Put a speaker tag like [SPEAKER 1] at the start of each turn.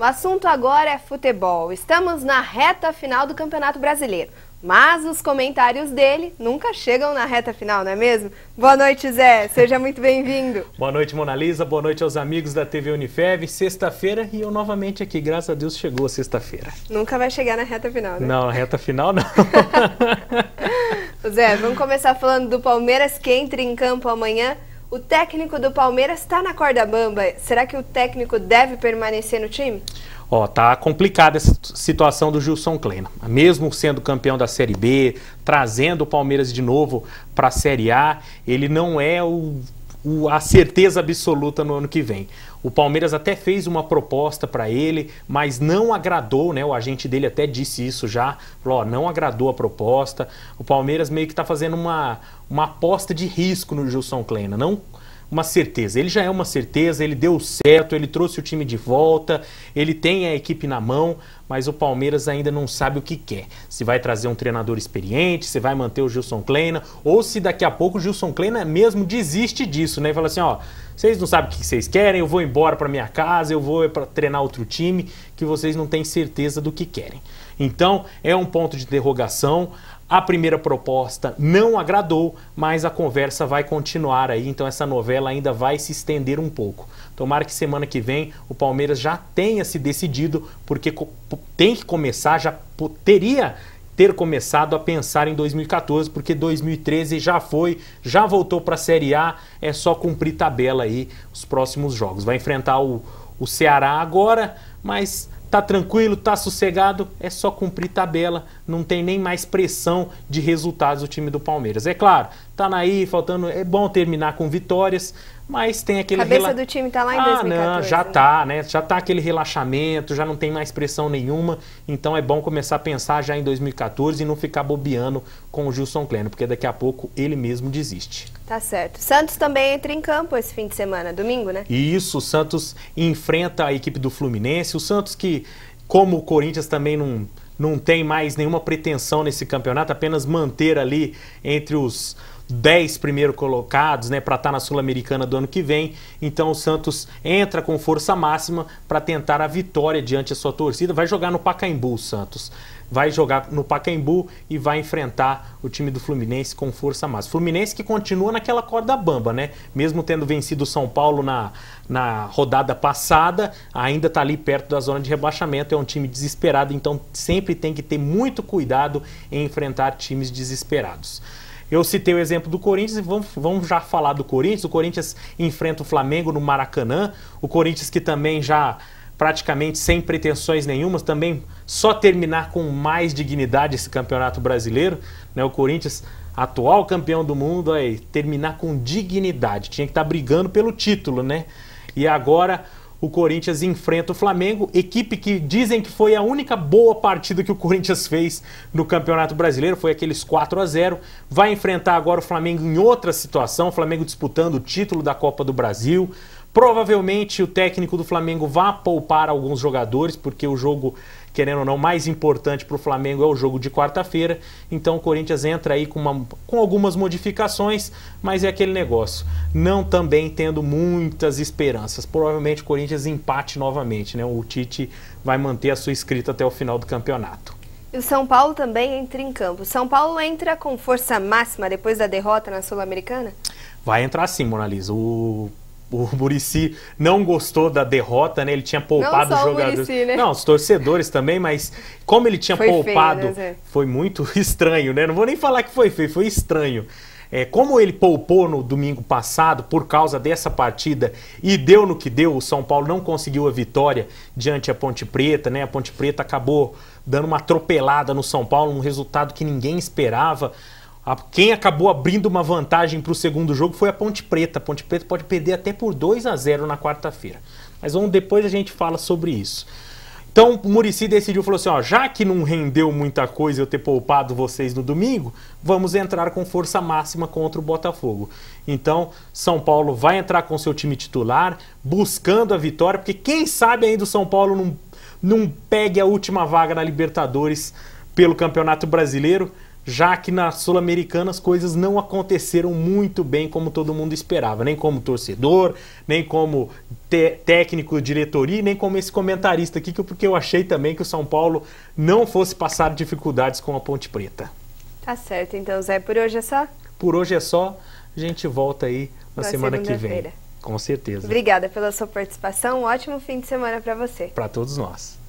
[SPEAKER 1] O assunto agora é futebol. Estamos na reta final do Campeonato Brasileiro. Mas os comentários dele nunca chegam na reta final, não é mesmo? Boa noite, Zé. Seja muito bem-vindo.
[SPEAKER 2] Boa noite, Monalisa. Boa noite aos amigos da TV Unifev. Sexta-feira e eu novamente aqui. Graças a Deus chegou a sexta-feira.
[SPEAKER 1] Nunca vai chegar na reta final, né?
[SPEAKER 2] Não, reta final não.
[SPEAKER 1] Zé, vamos começar falando do Palmeiras que entra em campo amanhã o técnico do Palmeiras está na corda bamba. Será que o técnico deve permanecer no time?
[SPEAKER 2] Ó, oh, tá complicada essa situação do Gilson Kleina. Mesmo sendo campeão da Série B, trazendo o Palmeiras de novo para a Série A, ele não é o o, a certeza absoluta no ano que vem. O Palmeiras até fez uma proposta para ele, mas não agradou, né? O agente dele até disse isso já, falou, ó, não agradou a proposta. O Palmeiras meio que está fazendo uma, uma aposta de risco no Gilson Kleina, não uma certeza. Ele já é uma certeza, ele deu certo, ele trouxe o time de volta, ele tem a equipe na mão, mas o Palmeiras ainda não sabe o que quer. Se vai trazer um treinador experiente, se vai manter o Gilson Kleina, ou se daqui a pouco o Gilson Kleina mesmo desiste disso, né? E fala assim, ó, vocês não sabem o que vocês querem, eu vou embora para minha casa, eu vou para treinar outro time, que vocês não têm certeza do que querem. Então, é um ponto de interrogação. A primeira proposta não agradou, mas a conversa vai continuar aí, então essa novela ainda vai se estender um pouco. Tomara que semana que vem o Palmeiras já tenha se decidido, porque tem que começar, já teria ter começado a pensar em 2014, porque 2013 já foi, já voltou para a Série A, é só cumprir tabela aí os próximos jogos. Vai enfrentar o, o Ceará agora, mas tá tranquilo, tá sossegado, é só cumprir tabela, não tem nem mais pressão de resultados o time do Palmeiras. É claro, tá na aí, faltando, é bom terminar com vitórias, mas tem aquele... A cabeça rela... do
[SPEAKER 1] time tá lá em ah, 2014. Não, já
[SPEAKER 2] né? tá, né? Já tá aquele relaxamento, já não tem mais pressão nenhuma, então é bom começar a pensar já em 2014 e não ficar bobeando com o Gilson Kleiner, porque daqui a pouco ele mesmo desiste.
[SPEAKER 1] Tá certo. Santos também entra em campo esse fim de semana, domingo, né?
[SPEAKER 2] Isso, o Santos enfrenta a equipe do Fluminense, o Santos que, como o Corinthians também não não tem mais nenhuma pretensão nesse campeonato, apenas manter ali entre os, 10 primeiro colocados, né, para estar tá na Sul-Americana do ano que vem. Então o Santos entra com força máxima para tentar a vitória diante da sua torcida. Vai jogar no Pacaembu, Santos. Vai jogar no Pacaembu e vai enfrentar o time do Fluminense com força máxima. Fluminense que continua naquela corda bamba, né? Mesmo tendo vencido o São Paulo na, na rodada passada, ainda está ali perto da zona de rebaixamento. É um time desesperado, então sempre tem que ter muito cuidado em enfrentar times desesperados. Eu citei o exemplo do Corinthians e vamos, vamos já falar do Corinthians. O Corinthians enfrenta o Flamengo no Maracanã. O Corinthians que também já praticamente sem pretensões nenhumas, também só terminar com mais dignidade esse campeonato brasileiro, né? O Corinthians, atual campeão do mundo, aí, terminar com dignidade. Tinha que estar tá brigando pelo título, né? E agora o Corinthians enfrenta o Flamengo, equipe que dizem que foi a única boa partida que o Corinthians fez no Campeonato Brasileiro, foi aqueles 4 a 0. Vai enfrentar agora o Flamengo em outra situação, o Flamengo disputando o título da Copa do Brasil. Provavelmente o técnico do Flamengo vá poupar alguns jogadores, porque o jogo, querendo ou não, mais importante para o Flamengo é o jogo de quarta-feira. Então o Corinthians entra aí com, uma, com algumas modificações, mas é aquele negócio. Não também tendo muitas esperanças. Provavelmente o Corinthians empate novamente, né? O Tite vai manter a sua escrita até o final do campeonato.
[SPEAKER 1] E o São Paulo também entra em campo. São Paulo entra com força máxima depois da derrota na Sul-Americana?
[SPEAKER 2] Vai entrar sim, Monalisa. O o Murici não gostou da derrota, né? Ele tinha poupado os jogadores. Muricy, né? Não, os torcedores também, mas como ele tinha foi poupado, feio, né, foi muito estranho, né? Não vou nem falar que foi feio, foi estranho. É, como ele poupou no domingo passado por causa dessa partida e deu no que deu, o São Paulo não conseguiu a vitória diante a Ponte Preta, né? A Ponte Preta acabou dando uma atropelada no São Paulo, um resultado que ninguém esperava quem acabou abrindo uma vantagem para o segundo jogo foi a Ponte Preta. A Ponte Preta pode perder até por 2 a 0 na quarta-feira. Mas vamos, depois a gente fala sobre isso. Então o Murici decidiu, falou assim, ó, já que não rendeu muita coisa eu ter poupado vocês no domingo, vamos entrar com força máxima contra o Botafogo. Então São Paulo vai entrar com seu time titular, buscando a vitória, porque quem sabe ainda o São Paulo não, não pegue a última vaga na Libertadores pelo Campeonato Brasileiro, já que na Sul-Americana as coisas não aconteceram muito bem como todo mundo esperava, nem como torcedor, nem como técnico, diretoria, nem como esse comentarista aqui, que porque eu achei também que o São Paulo não fosse passar dificuldades com a Ponte Preta.
[SPEAKER 1] Tá certo, então, Zé, por hoje é só?
[SPEAKER 2] Por hoje é só. A gente volta aí na, na semana que vem. Com certeza.
[SPEAKER 1] Obrigada pela sua participação. Um ótimo fim de semana para você. Para
[SPEAKER 2] todos nós.